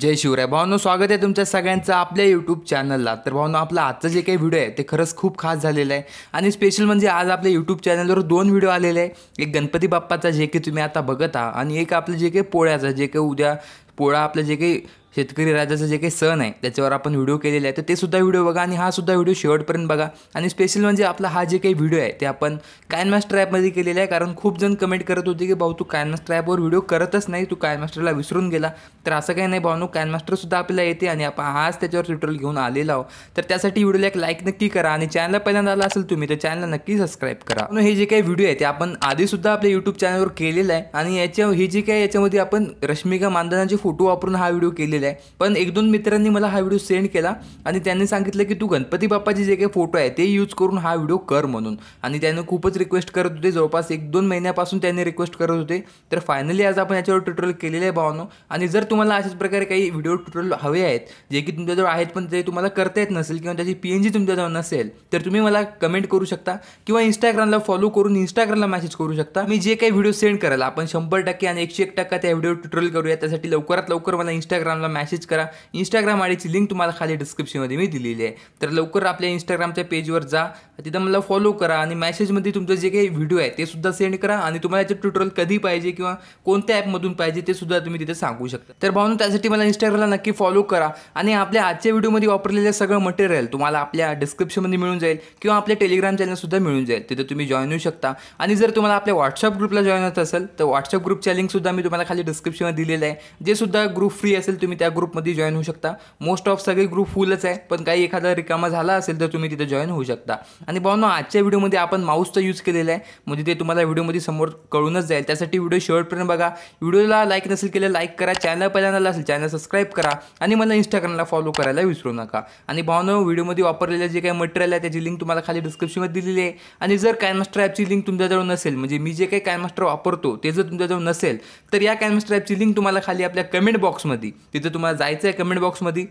जय शिवराय भावांनो स्वागत आहे तुमच्या सगळ्यांचं आपल्या यूट्यूब चॅनलला तर भावनो आपला आजचं जे काही व्हिडिओ आहे ते खरंच खूप खास झालेलं आहे आणि स्पेशल म्हणजे आज आपल्या यूट्यूब चॅनलवर दोन व्हिडिओ आलेले आहे एक गणपती बाप्पाचा जे काही तुम्ही आता बघत आहात आणि एक आपलं जे काही पोळ्याचा जे काही उद्या पोळा आपलं जे काही शेतकरी राजाचं जे काही सण आहे त्याच्यावर आपण व्हिडिओ केलेले आहे तर ते सुद्धा व्हिडिओ बघा आणि हा सुद्धा व्हिडिओ शेवटपर्यंत बघा आणि स्पेशल म्हणजे आपला हा जे काही व्हिडिओ आहे ते आपण कायनमास्टर ॲपमध्ये केलेला आहे कारण खूप जण कमेंट करत होते की भाऊ तू कायनमास्टर ॲपवर व्हिडिओ करतच नाही तू कायनमास्टरला विसरून गेला तर असं काही नाही भाऊ कायनमास्टरसुद्धा आपल्याला येते आणि आपण हाच त्याच्यावर ट्युटोरियल घेऊन आलेला आहो तर त्यासाठी व्हिडिओला एक लाईक नक्की करा आणि चॅनलला पहिल्यांदा आला असेल तुम्ही तर चॅनलला नक्की सबस्क्राईब करा हे जे काही व्हिडिओ आहे ते आपण आधीसुद्धा आपल्या यूट्यूब चॅनलवर केलेलं आहे आणि याच्या हे जे काही याच्यामध्ये आपण रश्मिका मानधनाचे फोटो वापरून हा व्हिडिओ केलेला आहे पण एक दोन मित्रांनी मला हा व्हिडिओ सेंड केला आणि त्यांनी सांगितलं की तू गणपती बाप्पाचे जे काही फोटो आहे ते यूज करून हा व्हिडिओ कर म्हणून आणि त्यानं खूपच रिक्वेस्ट करत होते जवळपास एक दोन महिन्यापासून त्यांनी रिक्वेस्ट करत होते तर फायनली आज आपण याच्यावर ट्युटोरियल केलेलं आहे भावानो आणि जर तुम्हाला अशाच प्रकारे काही व्हिडिओ ट्युटोरियल हवे आहेत जे की तुमच्याजवळ आहेत पण ते तुम्हाला करता येत नसेल किंवा त्याची पी एन जी तुमच्याजवळ नसेल तर तुम्ही मला कमेंट करू शकता किंवा इंस्टाग्रामला फॉलो करून इंस्टाग्रामला मेसेज करू शकता मी जे काही व्हिडिओ सेंड करायला आपण शंभर टक्के आणि एकशे एक टक्का त्या व्हिडिओ ट्युटोरियल करूया त्यासाठी लवकरात लवकर मला इंस्टाग्रामला मॅसेज करा इंस्टाग्राम आयडीची लिंक तुम्हाला खाली डिस्क्रिप्शनमध्ये मी दिलेली आहे तर लवकर आपल्या इंस्टाग्रामच्या पेजवर जा तिथं मला फॉलो करा आणि मॅसेजमध्ये तुमचं जे काही व्हिडिओ आहे ते सुद्धा सेंड करा आणि तुम्हाला याचे ट्युटोरियल कधी पाहिजे किंवा कोणत्या ॲपमधून पाहिजे ते सुद्धा तुम्ही तिथे सांगू शकता तर भावना त्यासाठी मला इंस्टाग्रामला नक्की फॉलो करा आणि आपल्या आजच्या व्हिडिओमध्ये वापरलेलं सगळं मटेरियल तुम्हाला आपल्या डिस्क्रिप्शनमध्ये मिळून जाईल किंवा आपल्या टेलिग्राम चॅनलसुद्धा मिळून जाईल तिथे तुम्ही जॉईन होऊ शकता आणि जर तुम्हाला आपल्या व्हॉट्सअप ग्रुपला जॉईन होत असेल तर व्हॉट्सअप ग्रुपच्या लिंकसुद्धा मी तुम्हाला खाली डिस्क्रिप्शनमध्ये दिलेलं आहे जे सुद्धा ग्रुप फ्री असेल तुम्ही त्या त्या ग्रुपमध्ये जॉईन होऊ शकता मोस्ट ऑफ सगळे ग्रुप फुलच आहे पण काही एखादा रिकामा झाला असेल तर तुम्ही तिथे जॉईन होऊ शकता आणि भावना आजच्या व्हिडिओमध्ये आपण माऊसचा यूज केलेला आहे म्हणजे ते तुम्हाला व्हिडिओमध्ये समोर कळूनच जाईल त्यासाठी व्हिडिओ शेवटपर्यंत बघा व्हिडिओला लाईक नसेल केलं लाईक करा चॅनल पहिल्यांदा असेल चॅनल सबस्क्राईब करा आणि मला इंस्टाग्रामला फॉलो करायला विसरू नका आणि भावनो व्हिडिओमध्ये वापरलेलं जे काही मटेरियल आहे त्याची लिंक तुम्हाला खाली डिस्क्रिप्शनमध्ये दिलेली आहे आणि जर कॅनमास्टर ॲपची लिंक तुमच्याजवळ नसेल म्हणजे मी जे काही कॅनमास्टर वापरतो ते जर तुमच्याजवळ नसेल तर या कॅनमास्टर ॲपची लिंक तुम्हाला खाली आपल्या कमेंट बॉक्समध्ये तिथं तिथे तुम्हाला जायचं आहे कमेंट बॉक्समध्ये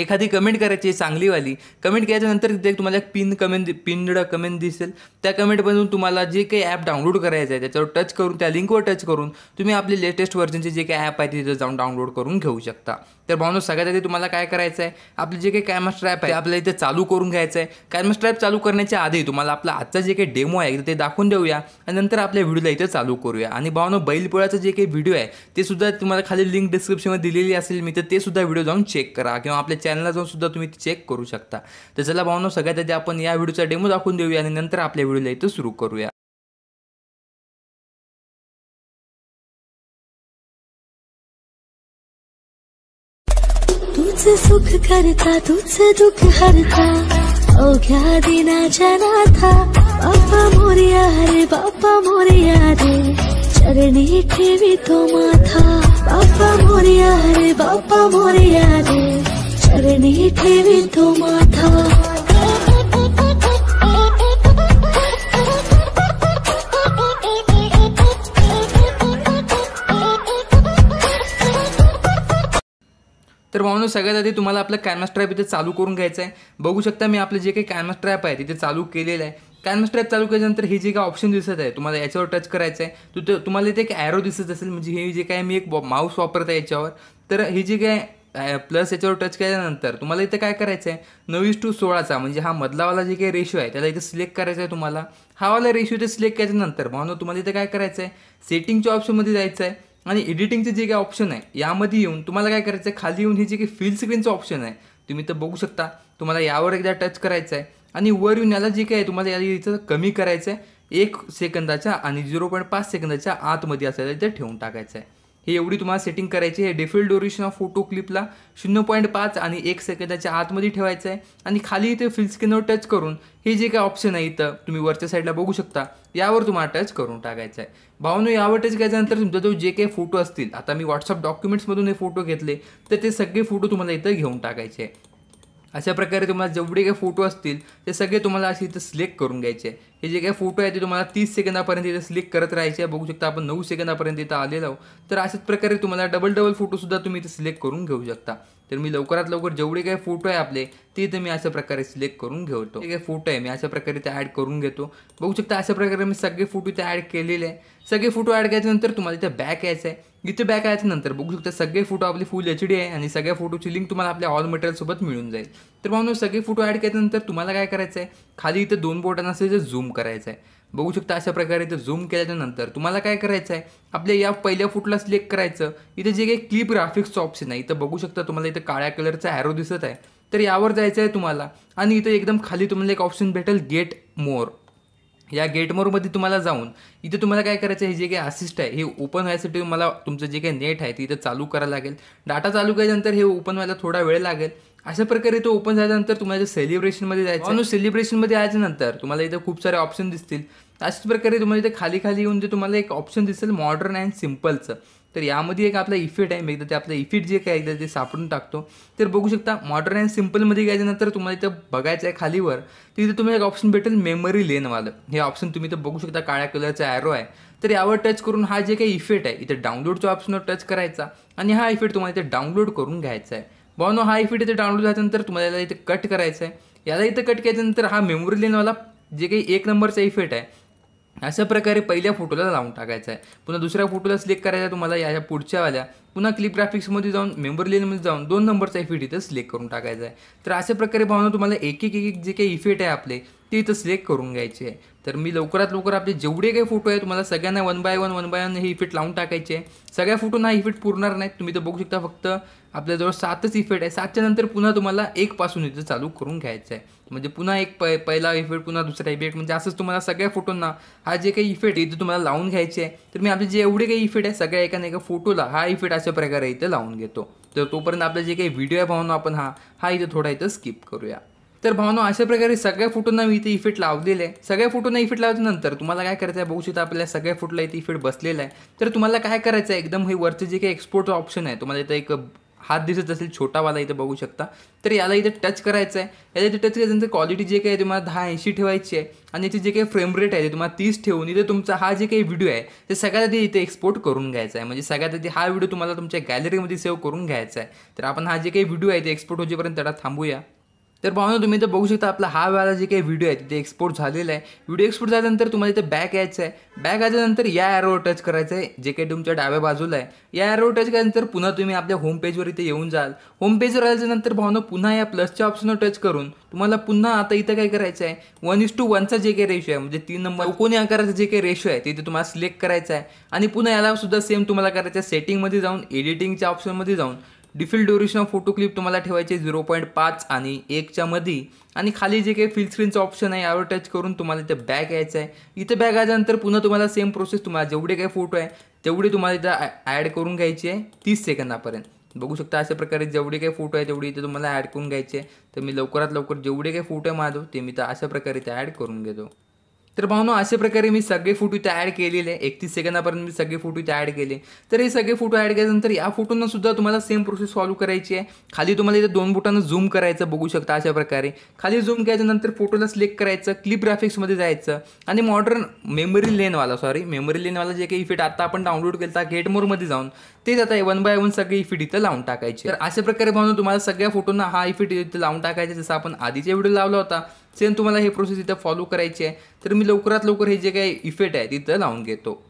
एखादी कमेंट करायची चांगलीवाली कमेंट केल्याच्यानंतर तिथे तुम्हाला एक पिन कमेंट पिनड कमेंट दिसेल त्या कमेंटमधून तुम्हाला जे काही ॲप डाउनलोड करायचं आहे त्याच्यावर टच करून त्या लिंकवर टच करून तुम्ही आपले लेटेस्ट व्हर्जनचे जे काही ॲप आहे तिथं जाऊन डाउनलोड करून घेऊ शकता तर भावनो सगळ्यात आधी तुम्हाला काय करायचं आहे आपले जे काही मास्टर ॲप आहे आपल्याला इथे चालू करून घ्यायचं आहे कॅमस्ट्रॅप ॲप चालू करण्याच्या आधी तुम्हाला आपला आजचा जे काही डेमो आहे ते दाखवून देऊया आणि नंतर आपल्या व्हिडिओला इथे चालू करूया आणि भावनो बैलपोळाचं जे काही व्हिडिओ आहे ते सुद्धा तुम्हाला खाली लिंक डिस्क्रिप्शनमध्ये दिलेली असेल मी तर ते सुद्धा व्हिडिओ जाऊन चेक करा किंवा आपल्या चॅनलला जाऊन सुद्धा तुम्ही चेक करू शकता तर चला भावनो सगळ्यात आधी आपण या व्हिडिओचा डेमो दाखवून देऊया आणि नंतर आपल्या व्हिडिओला इथं सुरू करूया सुख करता तुझ दुःख हरता अवघ्या दिनाच्या नाथा बाप्पा मोरिया रे बाप्पा मोरिया रे चरणी ठेवी तो माथा बाप्पा मोरिया रे बाप्पा मोरिया रे तर भावनो सगळ्यात आधी तुम्हाला आपलं कॅनमस ट्रॅप इथे चालू करून घ्यायचं आहे बघू शकता मी आपलं जे काही कॅनमस ट्रॅप आहे तिथे चालू केलेलं आहे कॅनमस ट्रॅप चालू केल्यानंतर हे जे काही ऑप्शन दिसत आहे तुम्हाला याच्यावर टच करायचं आहे तर तुम्हाला इथे एक ॲरो दिसत असेल म्हणजे हे जे काय मी एक माउस वापरत आहे याच्यावर तर हे जे काय प्लस याच्यावर टच केल्यानंतर तुम्हाला इथे काय करायचं आहे नवीस टू सोळाचा म्हणजे हा मधलावाला जे काही रेशो आहे त्याला इथे सिलेक्ट करायचा आहे तुम्हाला हा वाला रेशो इथे सिलेक्ट केल्यानंतर म्हणून तुम्हाला इथे काय करायचं आहे सेटिंगच्या ऑप्शनमध्ये जायचं आहे आणि एडिटिंगचे जे काही ऑप्शन आहे यामध्ये येऊन तुम्हाला काय करायचं आहे खाली येऊन हे जे काही फील स्क्रीनचं ऑप्शन आहे तुम्ही तर बघू शकता तुम्हाला यावर एकदा टच करायचं आहे आणि वर येऊन याला जे काय तुम्हाला याला इथं कमी करायचं आहे एक सेकंदाच्या आणि झिरो पॉईंट पाच सेकंदाच्या आतमध्ये असायला इथे ठेवून टाकायचं आहे हे एवढी तुम्हाला सेटिंग करायची आहे डेफिल ड्युरेशन ऑफ फोटो क्लिपला शून्य पॉईंट पाच आणि एक सेकंदाच्या आतमध्ये ठेवायचं आहे आणि खाली इथे स्क्रीनवर टच करून हे जे काय ऑप्शन आहे इथं तुम्ही वरच्या साईडला बघू शकता यावर तुम्हाला टच करून टाकायचं आहे भावनो यावर टच घ्यायच्यानंतर तुमचा जो जे काही फोटो असतील आता मी व्हॉट्सअप डॉक्युमेंट्समधून हे फोटो घेतले तर ते सगळे फोटो तुम्हाला इथं घेऊन टाकायचे आहे अशा प्रकारे तुम्हाला जेवढे काही फोटो असतील ते सगळे तुम्हाला असे इथं सिलेक्ट करून घ्यायचे हे जे काही फोटो आहे ते तुम्हाला तीस सेकंदापर्यंत इथे सिलेक्ट करत राहायचे बघू शकता आपण नऊ सेकंदापर्यंत इथं आलेलो तर अशाच प्रकारे तुम्हाला डबल डबल फोटोसुद्धा तुम्ही इथे सिलेक्ट करून घेऊ शकता तर मी लवकरात लवकर जेवढे काही फोटो आहे आपले ते तर मी अशा प्रकारे सिलेक्ट करून घेतो जे काही फोटो आहे मी अशा प्रकारे ते ॲड करून घेतो बघू शकता अशा प्रकारे मी सगळे फोटो इथे ॲड केलेले आहे सगळे फोटो ॲड केल्यानंतर तुम्हाला इथे बॅक यायचं आहे इथे बॅक नंतर बघू शकता सगळे फोटो आपले फुल एच आहे आणि सगळ्या फोटोची लिंक तुम्हाला आपल्या ऑल मटेरियलसोबत मिळून जाईल तर म्हणून सगळे फोटो ॲड केल्यानंतर तुम्हाला काय करायचं आहे खाली इथे दोन बोटांना असेल झूम करायचं आहे बघू शकता अशा प्रकारे इथं झूम केल्याच्यानंतर तुम्हाला काय करायचं आहे आपल्या या पहिल्या फुटला सिलेक्ट करायचं इथे जे काही क्लिप ग्राफिक्सचं ऑप्शन आहे इथं बघू शकता तुम्हाला इथं काळ्या कलरचा ॲरो दिसत आहे तर यावर जायचं आहे तुम्हाला आणि इथं एकदम खाली तुम्हाला एक ऑप्शन भेटेल गेट मोर या गेटमोरमध्ये तुम्हाला जाऊन इथे तुम्हाला काय करायचं आहे हे जे काही असिस्ट आहे हे ओपन व्हायसाठी तुम्हाला तुमचं जे काही नेट आहे ते इथं चालू करावं लागेल डाटा चालू केल्यानंतर हे ओपन व्हायला थोडा वेळ लागेल अशा प्रकारे तो ओपन झाल्यानंतर तुम्हाला सेलिब्रेशनमध्ये जायचं सेलिब्रेशनमध्ये आल्यानंतर तुम्हाला इथं खूप सारे ऑप्शन दिसतील अशाच प्रकारे तुम्हाला इथे खाली खाली येऊन ते तुम्हाला एक ऑप्शन दिसेल मॉडर्न अँड सिम्पलचं तर यामध्ये एक आपला इफेक्ट आहे एकदा ते आपलं इफेक्ट जे काय एकदा ते सापडून टाकतो तर बघू शकता मॉडर्न अँड सिम्पलमध्ये गेल्यानंतर तुम्हाला इथं बघायचं आहे खालीवर इथे तुम्हाला एक ऑप्शन भेटेल मेमरी लेनवालं हे ऑप्शन तुम्ही तर बघू शकता काळ्या कलरचा ॲरो आहे तर यावर टच करून हा जे काही इफेक्ट आहे इथे डाउनलोडच्या ऑप्शनवर टच करायचा आणि हा इफेक्ट तुम्हाला इथे डाउनलोड करून घ्यायचा आहे बॉनो हा इफिट इथे डाउनलोड झाल्यानंतर तुम्हाला याला इथे कट करायचं आहे याला इथं कट केल्यानंतर हा मेमोरी लेनवाला जे काही एक नंबरचा इफेक्ट आहे अशा प्रकारे पहिल्या फोटोला लावून टाकायचा आहे पुन्हा दुसऱ्या फोटोला सिलेक्ट करायचा तुम्हाला या पुढच्या पुन्हा क्लिप ग्राफिक्समध्ये जाऊन मेंबर लेनमध्ये जाऊन दोन नंबरचा इफेक्ट इथं सिलेक्ट करून टाकायचा आहे तर अशा प्रकारे भावनं तुम्हाला एक एक एक जे काही इफेक्ट आहे आपले ते इथं सिलेक्ट करून घ्यायचे आहे तर मी लवकरात लवकर आपले जेवढे काही फोटो आहे तुम्हाला सगळ्यांना one by one one by one हे इफेक्ट लावून टाकायचे आहे सगळ्या फोटोंना इफेक्ट पुरणार नाही तुम्ही तर बघू शकता फक्त आपल्याजवळ सातच इफेक्ट आहे सातच्या नंतर पुन्हा तुम्हाला एकपासून इथं चालू करून घ्यायचं आहे म्हणजे पुन्हा एक प पहिला इफेक्ट पुन्हा दुसरा इफेक्ट म्हणजे असंच तुम्हाला सगळ्या फोटोंना हा जे काही इफेक्ट इथं तुम्हाला लावून घ्यायचे आहे तर मी आपले जे एवढे काही इफेक्ट आहे सगळ्या एका एका फोटोला हा इफेक्ट अशा प्रकारे इथं लावून घेतो तर तोपर्यंत आपले जे काही व्हिडिओ आहे भावना आपण हा हा इथं थोडा इथं स्किप करूया तर भावना अशा प्रकारे सगळ्या फोटोंना मी इथे इफेक्ट लावलेले आहे सगळ्या फोटोंना इफेक्ट लावल्यानंतर तुम्हाला काय करायचं आहे बघू शकता आपल्या सगळ्या फोटोला इथे इफेक्ट बसलेला आहे तर तुम्हाला काय करायचं आहे एकदम हे वरचं जे काही एक्सपोर्टचं ऑप्शन आहे तुम्हाला इथं एक हात दिसत असेल छोटावाला इथं बघू शकता तर याला इथे टच करायचं आहे याला इथे टच करायचं त्यांचं क्वालिटी जे काही तुम्हाला दहा ऐंशी ठेवायची आहे आणि याची जे काही फ्रेम रेट आहे ते तुम्हाला तीस ठेवून इथे तुमचा हा जे काही व्हिडिओ आहे ते सगळ्यात आधी इथे एक्सपोर्ट करून घ्यायचा आहे म्हणजे सगळ्यात आधी हा व्हिडिओ तुम्हाला तुमच्या गॅलरीमध्ये सेव्ह करून घ्यायचा आहे तर आपण हा जे काही व्हिडिओ आहे ते एक्सपोर्ट होईपर्यंत त्याला थांबूया तर पाहून तुम्ही तर बघू शकता आपला हा वाला जे काही व्हिडिओ आहे तिथे एक्सपोर्ट झालेला आहे व्हिडिओ एक्सपोर्ट झाल्यानंतर तुम्हाला इथे बॅक यायचं आहे बॅक आल्यानंतर या ॲरोवर टच करायचं आहे जे काही तुमच्या डाव्या बाजूला आहे या ॲरोवर टच केल्यानंतर पुन्हा तुम्ही आपल्या होम पेजवर इथे येऊन जाल होम पेजवर आल्याच्यानंतर भावनं पुन्हा या प्लसच्या ऑप्शनवर टच करून तुम्हाला पुन्हा आता इथं काय करायचं आहे वन इज टू वनचा जे काही रेशो आहे म्हणजे तीन नंबर कोणी आकाराचा जे काही रेशो आहे तिथे तुम्हाला सिलेक्ट करायचं आहे आणि पुन्हा याला सुद्धा सेम तुम्हाला करायचं आहे सेटिंगमध्ये जाऊन एडिटिंगच्या ऑप्शनमध्ये जाऊन default duration of photo clip तुम्हाला ठेवायचे झिरो पॉईंट पाच आणि एकच्या मध्ये आणि खाली जे काही फिल स्क्रीनचं ऑप्शन आहे यावर टच करून तुम्हाला इथे बॅग यायचं आहे इथं बॅग आल्यानंतर पुन्हा तुम्हाला सेम प्रोसेस तुम्हाला जेवढे काही फोटो आहे तेवढे तुम्हाला इथं ॲड करून घ्यायची आहे तीस सेकंदापर्यंत बघू शकता अशा प्रकारे जेवढे काही फोटो आहे तेवढे इथे तुम्हाला ॲड करून घ्यायचे तर मी लवकरात लवकर जेवढे काही फोटो आहे माझो ते मी तर अशा प्रकारे ते ॲड करून घेतो तर भावनो अशा प्रकारे मी सगळे फोटो इथे ॲड केलेले एकतीस सेकंदापर्यंत मी सगळे फोटो इथे ॲड केले तर हे सगळे फोटो ॲड केल्यानंतर या फोटोंना सुद्धा तुम्हाला सेम प्रोसेस फॉलो करायची आहे खाली तुम्हाला इथे दोन बोटांना झूम करायचं बघू शकता अशा प्रकारे खाली झूम केल्यानंतर फोटोला सिलेक्ट करायचं क्लिप ग्राफिक्समध्ये जायचं आणि मॉडर्न मेमरी लेनवाला सॉरी मेमरी लेनवाला जे काही इफेक्ट आता आपण डाउनलोड केला गेटमोरमध्ये जाऊन तेच आता वन बाय वन सगळी इफेक्ट इथं लावून टाकायची तर अशा प्रकारे बनवून तुम्हाला सगळ्या फोटोंना हा इफेक्ट इथं लावून टाकायचा जसं आपण आधीच्या व्हिडिओ लावला होता सेम तुम्हाला हे प्रोसेस इथं फॉलो करायची आहे तर मी लवकरात लवकर हे जे काही इफेक्ट आहे तिथं लावून घेतो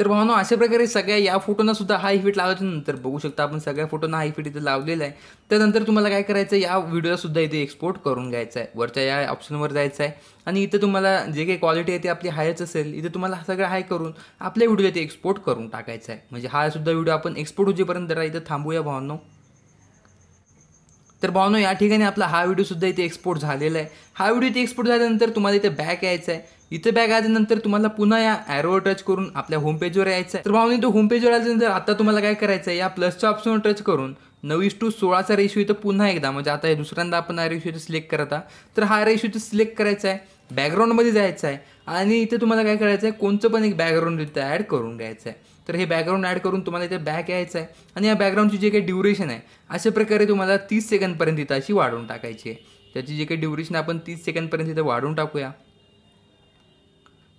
तर भावनो अशा प्रकारे सगळ्या या फोटोना सुद्धा हाय फिट लावायच्या नंतर बघू शकता आपण सगळ्या फोटोना हाय फिट इथे लावलेला आहे त्यानंतर तुम्हाला काय करायचं या व्हिडिओला सुद्धा इथे एक्सपोर्ट करून घ्यायचा आहे वरच्या या ऑप्शनवर जायचं आहे आणि इथे तुम्हाला जे काही क्वालिटी आहे ती आपली हायच असेल इथे तुम्हाला सगळं हाय करून आपल्या व्हिडिओ इथे एक्सपोर्ट करून टाकायचं आहे म्हणजे हा सुद्धा व्हिडिओ आपण एक्सपोर्ट होईपर्यंत इथं थांबूया भावनो तर भावनो या ठिकाणी आपला हा व्हिडिओसुद्धा इथे एक्सपोर्ट झालेला आहे हा व्हिडिओ इथे एक्सपोर्ट झाल्यानंतर तुम्हाला इथे बॅक यायचं आहे इथे बॅग आल्यानंतर तुम्हाला पुन्हा या ॲरोवर टच करून आपल्या होम पेजवर यायचं आहे तर भावनी तो होम पेजवर आल्यानंतर आता तुम्हाला काय करायचं आहे या प्लसच्या ऑप्शनवर टच करून नवीस टू सोळाचा रेशो इथं पुन्हा एकदा म्हणजे आता दुसऱ्यांदा आपण हा रेशो इथं सिलेक्ट करता तर हा रेशो इथं सिलेक्ट करायचा आहे बॅकग्राऊंडमध्ये जायचं आहे आणि इथे तुम्हाला काय करायचं आहे कोणतं पण एक बॅकग्राऊंड इथं ॲड करून घ्यायचं आहे तर हे बॅकग्राऊंड ॲड करून तुम्हाला इथे बॅक यायचं आहे आणि या बॅकग्राऊंडची जे काही ड्युरेशन आहे अशा प्रकारे तुम्हाला तीस सेकंडपर्यंत इथं अशी वाढवून टाकायची आहे त्याची जे काही ड्युरेशन आपण तीस सेकंडपर्यंत इथं वाढवून टाकूया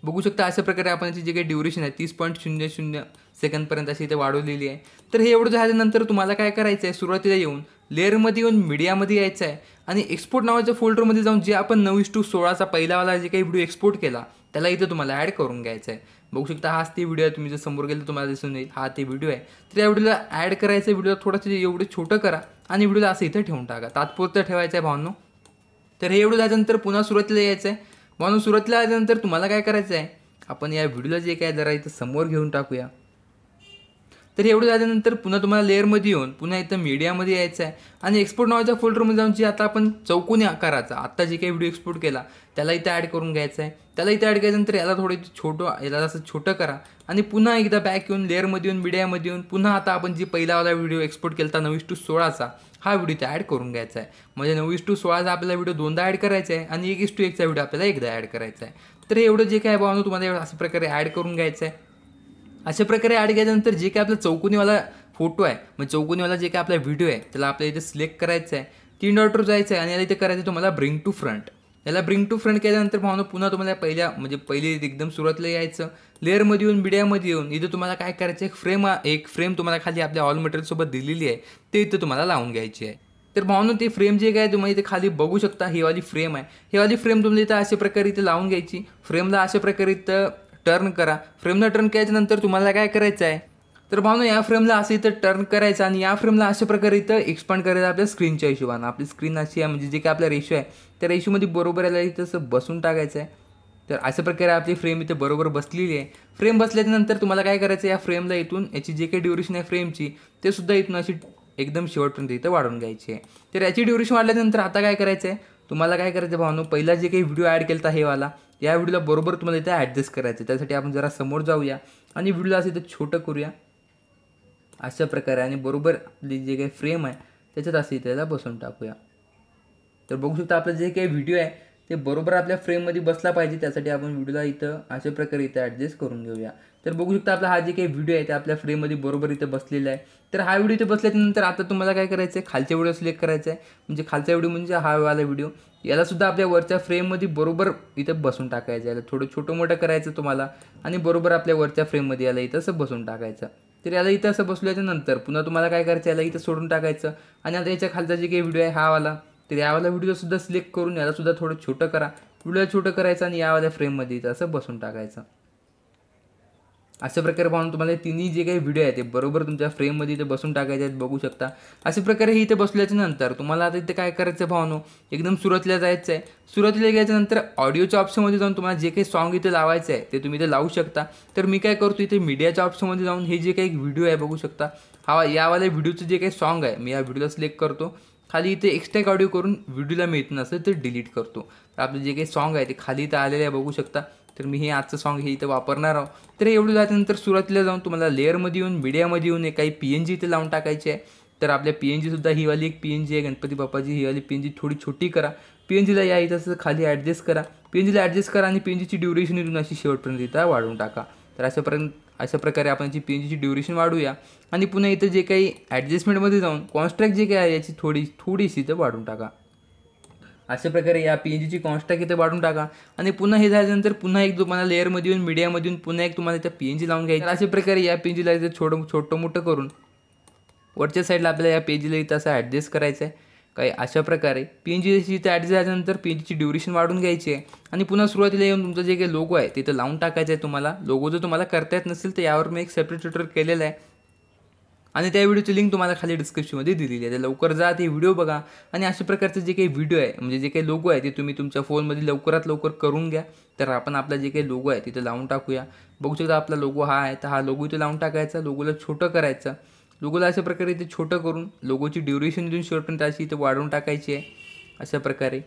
बघू शकता अशा प्रकारे आपण याची जी काही ड्युरेशन आहे तीस पॉईंट शून्य शून्य सेकंदपर्यंत अशी इथे वाढवलेली आहे तर हे एवढं झाल्यानंतर तुम्हाला काय करायचं आहे सुरुवातीला येऊन लेअरमध्ये येऊन मीडियामध्ये यायचं आहे आणि एक्सपोर्ट नावाच्या फोल्डरमध्ये जाऊन जे आपण नऊ टू सोळाचा पहिलावाला जे काही व्हिडिओ एक्सपोर्ट केला त्याला इथे तुम्हाला ॲड करून घ्यायचं आहे बघू शकता हाच ते व्हिडिओ आहे तुम्ही जर समोर गेलं तुम्हाला दिसून येईल हा ते व्हिडिओ आहे तर या व्हिडिओला ॲड करायचं व्हिडिओला थोडंसं एवढं छोटं करा आणि व्हिडिओला असं इथं ठेवून टाका तात्पुरतं ठेवायचं आहे भावनो तर हे एवढं झाल्यानंतर पुन्हा सुरुवातीला यायचं आहे म्हणून सुरुवातीला आल्यानंतर तुम्हाला काय करायचं आहे आपण या व्हिडिओला जे काय जरा इथं समोर घेऊन टाकूया तर एवढं झाल्यानंतर पुन्हा तुम्हाला लेअरमध्ये येऊन पुन्हा इथं मीडियामध्ये यायचं आहे आणि एक्सपोर्ट नावाच्या फोल्डरमध्ये जाऊन जे आता आपण चौकोनी आकाराचा आत्ता जे काही व्हिडिओ एक्सपोर्ट केला त्याला इथं ॲड करून घ्यायचं आहे त्याला इथं ॲड केल्यानंतर याला थोडं छोटं याला असं छोटं करा आणि पुन्हा एकदा बॅक येऊन लेअरमध्ये येऊन मीडियामध्ये येऊन पुन्हा आता आपण जी पहिलावाला व्हिडिओ एक्सपोर्ट केला होता नवीस टू सोळाचा हा व्हिडिओ इथं ॲड करून घ्यायचा आहे म्हणजे नवीस टू सोळाचा आपल्याला व्हिडिओ दोनदा ॲड करायचा आहे आणि एक इस टू एकचा व्हिडिओ आपल्याला एकदा ॲड करायचा आहे तर एवढं जे काय भावना तुम्हाला एवढं अशा प्रकारे ॲड करून घ्यायचं आहे अशा प्रकारे ॲड केल्यानंतर जे काय आपला चौकोनीवाला फोटो आहे मग चौकोनीवाला जे काय आपला व्हिडिओ आहे त्याला आपल्या इथे सिलेक्ट करायचं आहे तीन डॉटर जायचं आहे आणि याला इथे करायचं तुम्हाला ब्रिंग टू फ्रंट याला ब्रिंग टू फ्रंट केल्यानंतर भावना पुन्हा तुम्हाला पहिल्या म्हणजे पहिले एकदम सुरुवातीला यायचं लेअरमध्ये येऊन मीडियामध्ये येऊन इथं तुम्हाला काय करायचं एक फ्रेम एक फ्रेम तुम्हाला खाली आपल्या ऑल मटेरियलसोबत दिलेली आहे ते इथं तुम्हाला लावून घ्यायची आहे तर भावना ते फ्रेम जे काय तुम्ही इथे खाली बघू शकता ही वाली फ्रेम आहे ही वाली फ्रेम तुम्हाला इथं अशा प्रकारे इथे लावून घ्यायची फ्रेमला अशा प्रकारे इथं टर्न करा फ्रेमला टर्न केल्याच्यानंतर तुम्हाला काय करायचं आहे तर भावना या फ्रेमला असं इथं टर्न करायचं आणि या फ्रेमला अशा प्रकारे इथं एक्सपांड करायचं आपल्या स्क्रीनच्या हिशोबानं आपली स्क्रीन अशी आहे म्हणजे जे काय आपल्या रेशो आहे त्या रेशोमध्ये बरोबर याला इथं असं बसून टाकायचं आहे तर अशा प्रकारे आपली फ्रेम इथं बरोबर बसलेली आहे फ्रेम बसल्याच्यानंतर तुम्हाला काय करायचं या फ्रेमला इथून याची जे काही ड्युरेशन आहे फ्रेमची ते सुद्धा इथून अशी एकदम शेवटपर्यंत इथं वाढून घ्यायची आहे तर याची ड्युरेशन वाढल्यानंतर आता काय करायचं आहे तुम्हाला काय करायचं भावनो पहिला जे काही व्हिडिओ ॲड केला होता हेवाला या व्हिडिओला बरोबर तुम्हाला इथे ॲडजस्ट करायचं त्यासाठी आपण जरा समोर जाऊया आणि व्हिडिओला असं इथं छोटं करूया अशा प्रकारे आणि बरोबर आपली जे काही फ्रेम आहे त्याच्यात असं इथे बसवून टाकूया तर बघू शकता आपलं जे काही व्हिडिओ आहे ते बरोबर आपल्या फ्रेममध्ये बसला पाहिजे त्यासाठी आपण व्हिडिओला इथं अशा प्रकारे इथं ॲडजस्ट करून घेऊया तर बघू शकता आपला हा जे काही व्हिडिओ आहे ते आपल्या फ्रेममध्ये बरोबर इथं बसलेला आहे तर हा व्हिडिओ इथे बसल्यानंतर आता तुम्हाला काय करायचं आहे खालच्या व्हिडिओ सिलेक्ट करायचा आहे म्हणजे खालचा व्हिडिओ म्हणजे हा वाला व्हिडिओ यालासुद्धा आपल्या वरच्या फ्रेममध्ये बरोबर इथं बसून टाकायचं याला थोडं छोटं मोठं करायचं तुम्हाला आणि बरोबर आपल्या वरच्या फ्रेममध्ये याला इथं असं बसून टाकायचं तर याला इथं असं बसल्याच्या नंतर पुन्हा तुम्हाला काय करायचं याला इथं सोडून टाकायचं आणि आता याच्या खालचा जे काही व्हिडिओ आहे हा वाला तर यावाला सुद्धा सिलेक्ट करून याला सुद्धा थोडं छोटं करा व्हिडिओ छोटं करायचं आणि यावाल्या फ्रेममध्ये असं बसून टाकायचं अशा प्रकारे पाहून तुम्हाला तिन्ही जे काही व्हिडिओ आहे ते बरोबर तुमच्या फ्रेममध्ये इथे बसून टाकायचे आहेत बघू शकता अशा प्रकारे हे इथे बसल्याच्या नंतर तुम्हाला आता इथे काय करायचं भावनो हो? एकदम सुरतला जायचं आहे सुरतल्या गेल्याच्यानंतर ऑडिओच्या ऑप्शनमध्ये जाऊन तुम्हाला जे काही सॉन्ग इथे लावायचं आहे ते तुम्ही इथे लावू शकता तर मी काय करतो इथे मीडियाच्या ऑप्शनमध्ये जाऊन हे जे काही व्हिडिओ आहे बघू शकता हा यावाल्या व्हिडिओचं जे काही सॉन्ग आहे मी या व्हिडिओला सिलेक्ट करतो खाली इथे एक्स्ट्रा ऑडिओ करून व्हिडिओला मिळत नसेल तर डिलीट करतो तर आपलं जे काही सॉन्ग आहे ते खाली इथं आलेले आहे बघू शकता तर मी हे आजचं सॉंग हे इथं वापरणार आहोत तर एवढं झाल्यानंतर सुरुवातीला जाऊन तुम्हाला लेअरमध्ये येऊन मीडियामध्ये येऊन एक काही पी एन जी इथे लावून टाकायची आहे तर आपल्या पी एन जीसुद्धा ही वाली एक पी एन जी आहे गणपती बाप्पाची ही वाली पी एन जी थोडी छोटी करा पी एन जीला या इथं असं खाली ॲडजस्ट करा पी एन जीला ॲडजस्ट करा आणि पी एन जीची ड्युरेशन येऊन अशी शेवटपर्यंत इथं वाढवून टाका तर अशापर्यंत अशा प्रकारे आपण याची पी एन जीची ड्युरेशन वाढूया आणि पुन्हा इथं जे काही ॲडजस्टमेंटमध्ये जाऊन कॉन्स्ट्रॅक्ट जे काही आहे याची थोडी थोडीशी इथं वाढून टाका अशा प्रकारे या पी एन जीची कॉन्स्ट्रॅक्ट इथं वाढून टाका आणि पुन्हा हे झाल्यानंतर पुन्हा एक तुम्हाला लेअरमध्ये येऊन मीडियामध्ये येऊन पुन्हा एक तुम्हाला त्या पी एन जी लावून घ्यायची अशा प्रकारे या पी एन जीला इथं छोटं छोटं मोठं करून वरच्या साईडला आपल्याला या पेजीला इथं असं ॲडजस्ट करायचं आहे काही अशा प्रकारे पी एन जीची ॲड झाल्यानंतर पी एन जीची ड्युरेशन वाढून घ्यायची आहे आणि पुन्हा सुरुवातीला येऊन तुमचं जे काही लोगो आहे तिथं लावून टाकायचं आहे तुम्हाला लोगो जर तुम्हाला करता येत नसेल तर यावर मी एक सेपरेट ट्विटर केलेलं आहे आणि त्या व्हिडिओची लिंक तुम्हाला खाली डिस्क्रिप्शनमध्ये दिलेली आहे तर लवकर जा ते व्हिडिओ बघा आणि अशा प्रकारचे जे काही व्हिडिओ आहे म्हणजे जे काही लोगो आहे ते तुम्ही तुमच्या फोनमध्ये लवकरात लवकर करून घ्या तर आपण आपला जे काही लोगो आहे तिथं लावून टाकूया बघू शकता आपला लोगो हा आहे तर हा लोगो इथं लावून टाकायचा लोगोला छोटं करायचं लोगोला अशा प्रकारे इथे छोटं करून लोगोची ड्युरेशन देऊन शेवटपर्यंत त्याची इथे वाढवून टाकायची आहे अशा प्रकारे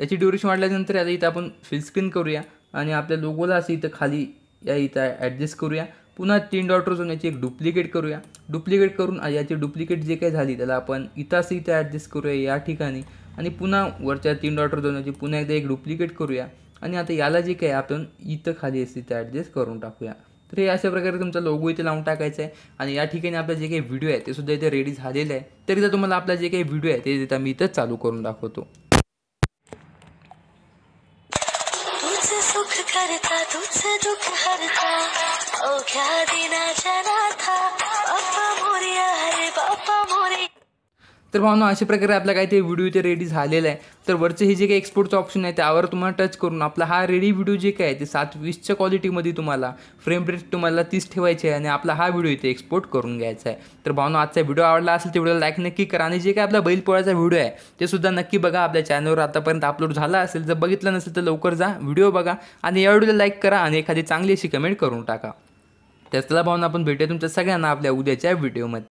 याची ड्युरेशन वाढल्यानंतर आता इथं आपण फिलस्क्रीन करूया आणि आपल्या लोगोला असं इथं खाली या इथं ॲडजस्ट करूया पुन्हा तीन डॉटर जाऊन याची एक डुप्लिकेट करूया डुप्लिकेट करून याची डुप्लिकेट जे काही झाली त्याला आपण इथं असं इथं ॲडजस्ट करूया या ठिकाणी आणि पुन्हा वरच्या तीन डॉटर याची पुन्हा एकदा एक डुप्लिकेट करूया आणि आता याला जे काही आपण इथं खाली असते इथं ॲडजस्ट करून टाकूया तर हे अशा प्रकारे तुमचा लोगो इथे लावून टाकायचा आहे आणि या ठिकाणी आपला जे काही व्हिडिओ आहे ते सुद्धा इथे रेडी झालेलं आहे तरी तुम्हाला आपला जे काही व्हिडिओ आहे ते तिथं मी इथं चालू करून दाखवतो सुख करता दुःख हरता तर भावना अशा प्रकारे आपला काय ते व्हिडिओ ते रेडी झालेला आहे तर वरचे हे जे काही एक्सपोर्टचं ऑप्शन आहे त्यावर तुम्हाला टच करून आपला हा रेडी व्हिडिओ जे काय ते सात वीसच्या क्वालिटीमध्ये तुम्हाला फ्रेम रेट तुम्हाला तीस ठेवायचे आहे आणि आपला हा व्हिडिओ इथे एक्सपोर्ट करून घ्यायचा आहे तर भावना आजचा व्हिडिओ आवडला असेल तेवढं लाईक नक्की करा आणि जे काय आपला बैलपोळाचा व्हिडिओ आहे ते सुद्धा नक्की बघा आपल्या चॅनलवर आतापर्यंत अपलोड झाला असेल जर बघितलं नसेल तर लवकर जा व्हिडिओ बघा आणि या व्हिडिओला लाईक करा आणि एखादी चांगली अशी कमेंट करून टाका त्याचला भावना आपण भेटूया तुमच्या सगळ्यांना आपल्या उद्याच्या व्हिडिओमध्ये